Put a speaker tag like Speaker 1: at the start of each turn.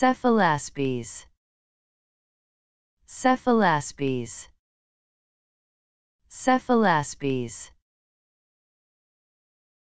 Speaker 1: Cephalaspes. Cephalaspes. Cephalaspes.